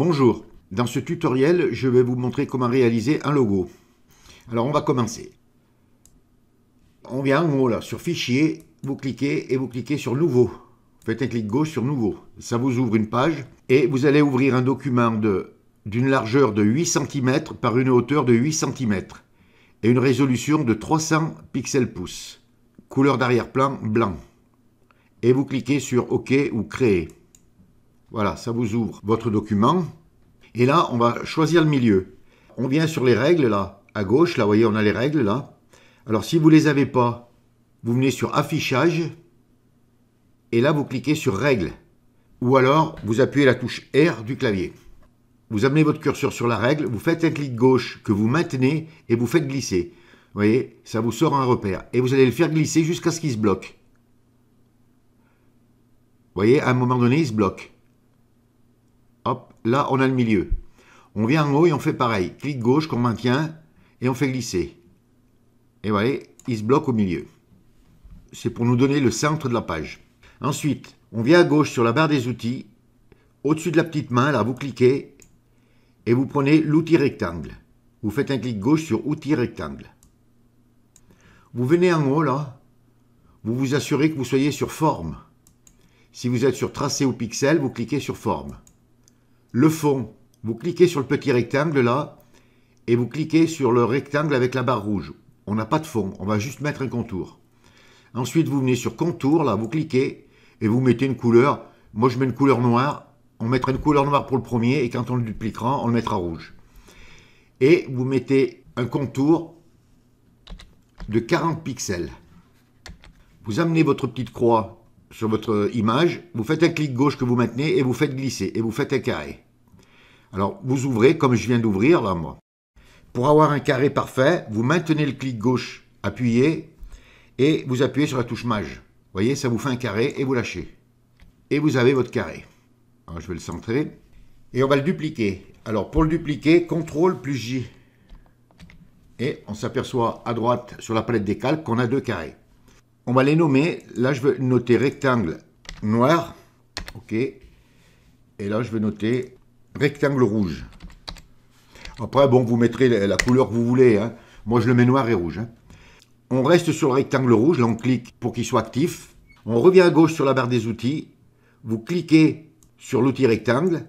Bonjour, dans ce tutoriel, je vais vous montrer comment réaliser un logo. Alors on va commencer. On vient en là, sur Fichier, vous cliquez et vous cliquez sur Nouveau. Faites un clic gauche sur Nouveau. Ça vous ouvre une page et vous allez ouvrir un document d'une largeur de 8 cm par une hauteur de 8 cm et une résolution de 300 pixels pouces. Couleur d'arrière-plan blanc. Et vous cliquez sur OK ou Créer. Voilà, ça vous ouvre votre document. Et là, on va choisir le milieu. On vient sur les règles, là, à gauche. Là, vous voyez, on a les règles, là. Alors, si vous ne les avez pas, vous venez sur Affichage. Et là, vous cliquez sur Règles. Ou alors, vous appuyez la touche R du clavier. Vous amenez votre curseur sur la règle, vous faites un clic gauche que vous maintenez et vous faites glisser. Vous voyez, ça vous sort un repère. Et vous allez le faire glisser jusqu'à ce qu'il se bloque. Vous voyez, à un moment donné, il se bloque là, on a le milieu. On vient en haut et on fait pareil. Clic gauche qu'on maintient et on fait glisser. Et voilà, il se bloque au milieu. C'est pour nous donner le centre de la page. Ensuite, on vient à gauche sur la barre des outils. Au-dessus de la petite main, là, vous cliquez et vous prenez l'outil rectangle. Vous faites un clic gauche sur outil rectangle. Vous venez en haut, là. Vous vous assurez que vous soyez sur forme. Si vous êtes sur tracé ou pixel, vous cliquez sur forme le fond. Vous cliquez sur le petit rectangle là et vous cliquez sur le rectangle avec la barre rouge. On n'a pas de fond, on va juste mettre un contour. Ensuite, vous venez sur contour, là, vous cliquez et vous mettez une couleur. Moi, je mets une couleur noire. On mettra une couleur noire pour le premier et quand on le dupliquera, on le mettra rouge. Et vous mettez un contour de 40 pixels. Vous amenez votre petite croix sur votre image, vous faites un clic gauche que vous maintenez et vous faites glisser et vous faites un carré. Alors vous ouvrez comme je viens d'ouvrir là moi. Pour avoir un carré parfait, vous maintenez le clic gauche appuyé et vous appuyez sur la touche Maj. Vous voyez, ça vous fait un carré et vous lâchez. Et vous avez votre carré. Alors, je vais le centrer et on va le dupliquer. Alors pour le dupliquer, CTRL plus J. Et on s'aperçoit à droite sur la palette des calques qu'on a deux carrés. On va les nommer. Là, je veux noter rectangle noir. OK. Et là, je veux noter rectangle rouge. Après, bon, vous mettrez la couleur que vous voulez. Hein. Moi, je le mets noir et rouge. Hein. On reste sur le rectangle rouge. Là, on clique pour qu'il soit actif. On revient à gauche sur la barre des outils. Vous cliquez sur l'outil rectangle.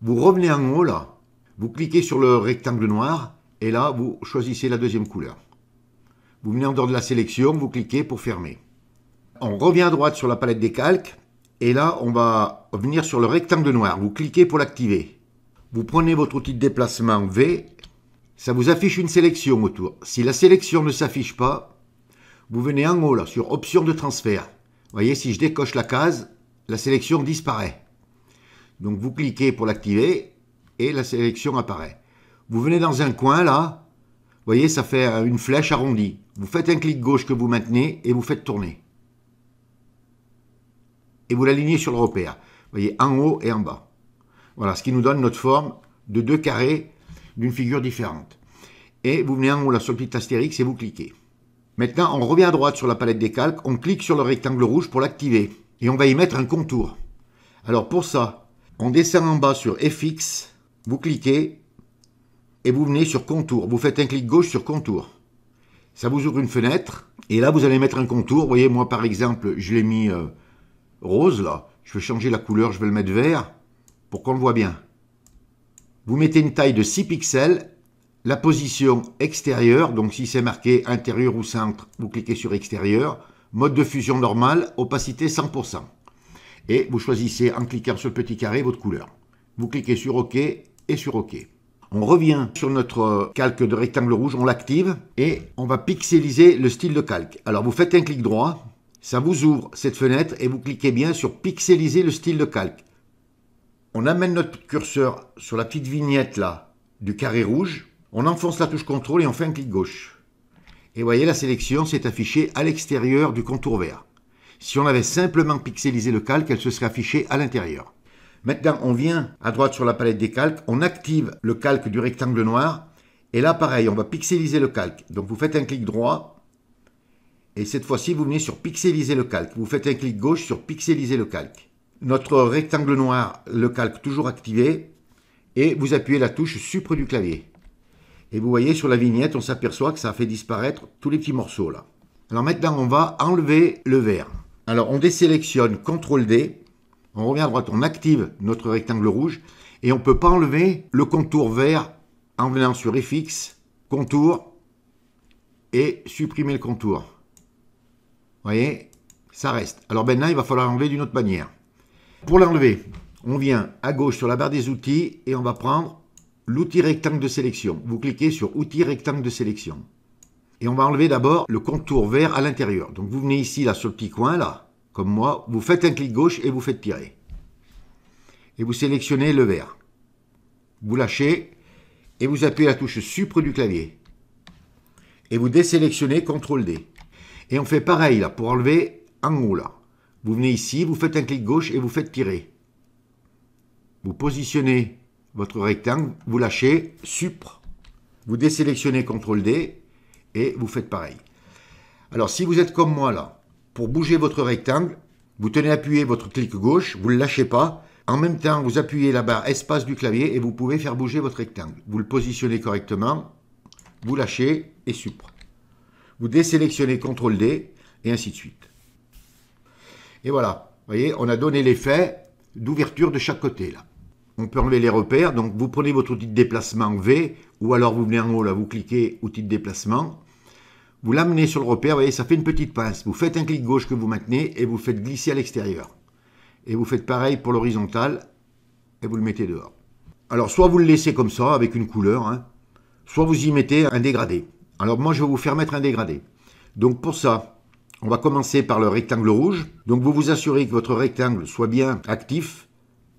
Vous revenez en haut, là. Vous cliquez sur le rectangle noir. Et là, vous choisissez la deuxième couleur. Vous venez en dehors de la sélection, vous cliquez pour fermer. On revient à droite sur la palette des calques. Et là, on va venir sur le rectangle noir. Vous cliquez pour l'activer. Vous prenez votre outil de déplacement V. Ça vous affiche une sélection autour. Si la sélection ne s'affiche pas, vous venez en haut là sur Options de transfert. Vous voyez, si je décoche la case, la sélection disparaît. Donc vous cliquez pour l'activer et la sélection apparaît. Vous venez dans un coin là, vous voyez, ça fait euh, une flèche arrondie. Vous faites un clic gauche que vous maintenez et vous faites tourner. Et vous l'alignez sur le repère. Vous voyez, en haut et en bas. Voilà, ce qui nous donne notre forme de deux carrés d'une figure différente. Et vous venez en haut là sur le petit astérix et vous cliquez. Maintenant, on revient à droite sur la palette des calques, on clique sur le rectangle rouge pour l'activer. Et on va y mettre un contour. Alors pour ça, on descend en bas sur FX, vous cliquez et vous venez sur contour. Vous faites un clic gauche sur contour. Ça vous ouvre une fenêtre et là vous allez mettre un contour. Vous voyez, moi par exemple, je l'ai mis euh, rose là. Je vais changer la couleur, je vais le mettre vert pour qu'on le voit bien. Vous mettez une taille de 6 pixels, la position extérieure, donc si c'est marqué intérieur ou centre, vous cliquez sur extérieur, mode de fusion normal, opacité 100%. Et vous choisissez en cliquant sur le petit carré votre couleur. Vous cliquez sur OK et sur OK. On revient sur notre euh, calque de rectangle rouge, on l'active et on va pixeliser le style de calque. Alors vous faites un clic droit, ça vous ouvre cette fenêtre et vous cliquez bien sur pixeliser le style de calque. On amène notre curseur sur la petite vignette là du carré rouge, on enfonce la touche contrôle et on fait un clic gauche. Et voyez la sélection s'est affichée à l'extérieur du contour vert. Si on avait simplement pixelisé le calque, elle se serait affichée à l'intérieur. Maintenant, on vient à droite sur la palette des calques, on active le calque du rectangle noir, et là, pareil, on va pixeliser le calque. Donc, vous faites un clic droit, et cette fois-ci, vous venez sur pixeliser le calque. Vous faites un clic gauche sur pixeliser le calque. Notre rectangle noir, le calque toujours activé, et vous appuyez la touche supre du clavier. Et vous voyez sur la vignette, on s'aperçoit que ça a fait disparaître tous les petits morceaux là. Alors maintenant, on va enlever le vert. Alors on désélectionne CTRL D on revient à droite, on active notre rectangle rouge et on ne peut pas enlever le contour vert en venant sur FX, contour et supprimer le contour. Vous voyez, ça reste. Alors maintenant, il va falloir enlever d'une autre manière. Pour l'enlever, on vient à gauche sur la barre des outils et on va prendre l'outil rectangle de sélection. Vous cliquez sur outil rectangle de sélection. Et on va enlever d'abord le contour vert à l'intérieur. Donc vous venez ici, là, sur le petit coin, là, comme moi, vous faites un clic gauche et vous faites tirer. Et vous sélectionnez le vert. Vous lâchez et vous appuyez la touche supre du clavier. Et vous désélectionnez CTRL D. Et on fait pareil là pour enlever en haut là. Vous venez ici, vous faites un clic gauche et vous faites tirer. Vous positionnez votre rectangle, vous lâchez supre. Vous désélectionnez CTRL D et vous faites pareil. Alors si vous êtes comme moi là, pour bouger votre rectangle, vous tenez appuyé votre clic gauche, vous ne le lâchez pas. En même temps, vous appuyez la barre espace du clavier et vous pouvez faire bouger votre rectangle. Vous le positionnez correctement, vous lâchez et supprimez. Vous désélectionnez CTRL D et ainsi de suite. Et voilà, vous voyez, on a donné l'effet d'ouverture de chaque côté là. On peut enlever les repères, donc vous prenez votre outil de déplacement V, ou alors vous venez en haut là, vous cliquez outil de déplacement, vous l'amenez sur le repère, vous voyez, ça fait une petite pince. Vous faites un clic gauche que vous maintenez et vous faites glisser à l'extérieur. Et vous faites pareil pour l'horizontal et vous le mettez dehors. Alors, soit vous le laissez comme ça, avec une couleur, hein, soit vous y mettez un dégradé. Alors, moi, je vais vous faire mettre un dégradé. Donc, pour ça, on va commencer par le rectangle rouge. Donc, vous vous assurez que votre rectangle soit bien actif.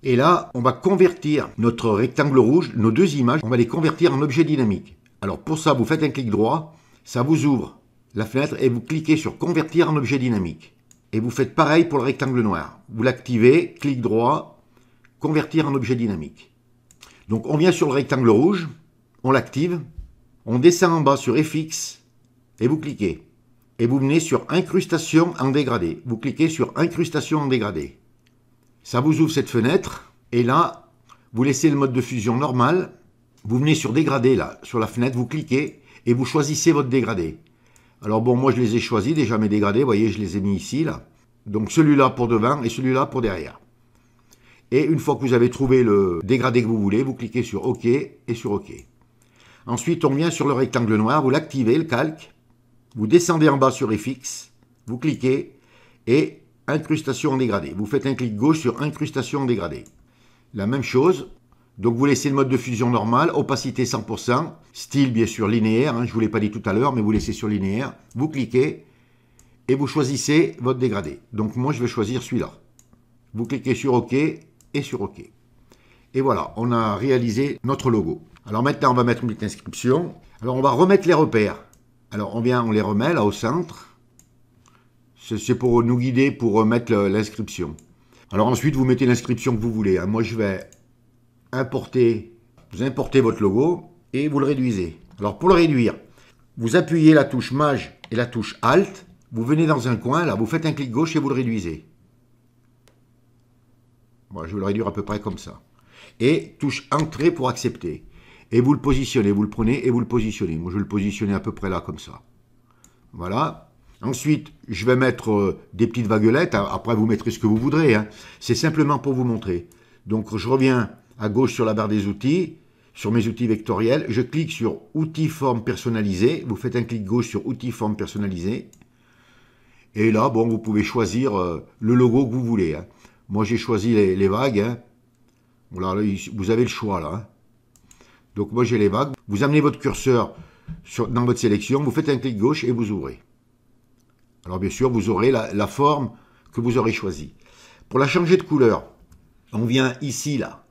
Et là, on va convertir notre rectangle rouge, nos deux images, on va les convertir en objet dynamique. Alors, pour ça, vous faites un clic droit ça vous ouvre la fenêtre et vous cliquez sur Convertir en objet dynamique. Et vous faites pareil pour le rectangle noir. Vous l'activez, clic droit, Convertir en objet dynamique. Donc on vient sur le rectangle rouge, on l'active, on descend en bas sur FX et vous cliquez. Et vous venez sur Incrustation en dégradé. Vous cliquez sur Incrustation en dégradé. Ça vous ouvre cette fenêtre et là, vous laissez le mode de fusion normal vous venez sur dégradé là, sur la fenêtre, vous cliquez et vous choisissez votre dégradé. Alors bon, moi je les ai choisis, déjà mes dégradés, vous voyez, je les ai mis ici là. Donc celui-là pour devant et celui-là pour derrière. Et une fois que vous avez trouvé le dégradé que vous voulez, vous cliquez sur OK et sur OK. Ensuite, on vient sur le rectangle noir, vous l'activez, le calque, vous descendez en bas sur FX, vous cliquez et incrustation en dégradé. Vous faites un clic gauche sur incrustation en dégradé. La même chose, donc vous laissez le mode de fusion normal, opacité 100%, style bien sûr linéaire, hein, je ne vous l'ai pas dit tout à l'heure, mais vous laissez sur linéaire, vous cliquez et vous choisissez votre dégradé. Donc moi je vais choisir celui-là. Vous cliquez sur OK et sur OK. Et voilà, on a réalisé notre logo. Alors maintenant on va mettre une petite inscription. Alors on va remettre les repères. Alors on vient, on les remet là au centre. C'est pour nous guider, pour mettre l'inscription. Alors ensuite vous mettez l'inscription que vous voulez. Hein. Moi je vais importez, vous importez votre logo et vous le réduisez. Alors pour le réduire, vous appuyez la touche Maj et la touche Alt, vous venez dans un coin, là, vous faites un clic gauche et vous le réduisez. Moi, je vais le réduire à peu près comme ça. Et touche Entrée pour accepter. Et vous le positionnez, vous le prenez et vous le positionnez. Moi, je vais le positionner à peu près là, comme ça. Voilà. Ensuite, je vais mettre euh, des petites vaguelettes. Après, vous mettrez ce que vous voudrez. Hein. C'est simplement pour vous montrer. Donc, je reviens à gauche sur la barre des outils, sur mes outils vectoriels, je clique sur outils forme personnalisée, vous faites un clic gauche sur outils forme personnalisée, et là, bon, vous pouvez choisir euh, le logo que vous voulez. Hein. Moi, j'ai choisi les, vagues. Hein. Voilà, vous avez le choix, là. Hein. Donc, moi, j'ai les vagues. Vous amenez votre curseur dans votre sélection, vous faites un clic gauche et vous ouvrez. Alors, bien sûr, vous aurez la forme que vous aurez choisie. Pour la changer de couleur, on vient ici, là.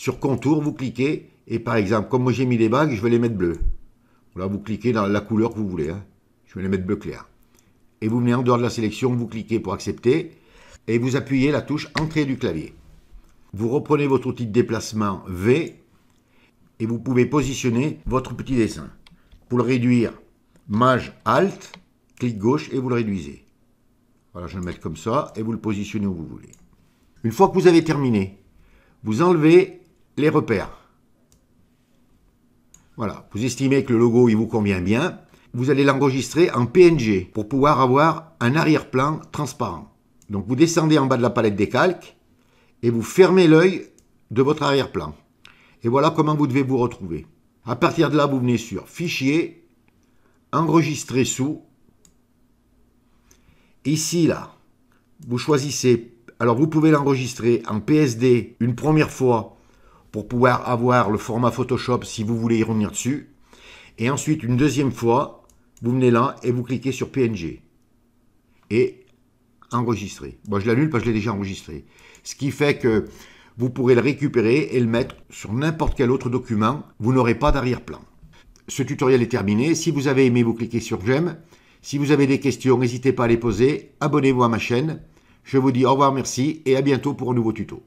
Sur contour, vous cliquez, et par exemple, comme moi j'ai mis les bagues, je vais les mettre bleues. Là, vous cliquez dans la couleur que vous voulez. Hein. Je vais les mettre bleu clair. Et vous venez en dehors de la sélection, vous cliquez pour accepter, et vous appuyez la touche Entrée du clavier. Vous reprenez votre outil de déplacement V, et vous pouvez positionner votre petit dessin. Pour le réduire, Maj Alt, clic gauche, et vous le réduisez. Voilà, je vais le mettre comme ça, et vous le positionnez où vous voulez. Une fois que vous avez terminé, vous enlevez les repères. Voilà, vous estimez que le logo il vous convient bien, vous allez l'enregistrer en PNG pour pouvoir avoir un arrière-plan transparent. Donc vous descendez en bas de la palette des calques et vous fermez l'œil de votre arrière-plan. Et voilà comment vous devez vous retrouver. À partir de là, vous venez sur Fichier, Enregistrer sous. Ici, là, vous choisissez. Alors, vous pouvez l'enregistrer en PSD une première fois pour pouvoir avoir le format Photoshop si vous voulez y revenir dessus. Et ensuite, une deuxième fois, vous venez là et vous cliquez sur PNG. Et enregistrer. Moi, je l'annule parce que je l'ai déjà enregistré. Ce qui fait que vous pourrez le récupérer et le mettre sur n'importe quel autre document. Vous n'aurez pas d'arrière-plan. Ce tutoriel est terminé. Si vous avez aimé, vous cliquez sur j'aime. Si vous avez des questions, n'hésitez pas à les poser. Abonnez-vous à ma chaîne. Je vous dis au revoir, merci et à bientôt pour un nouveau tuto.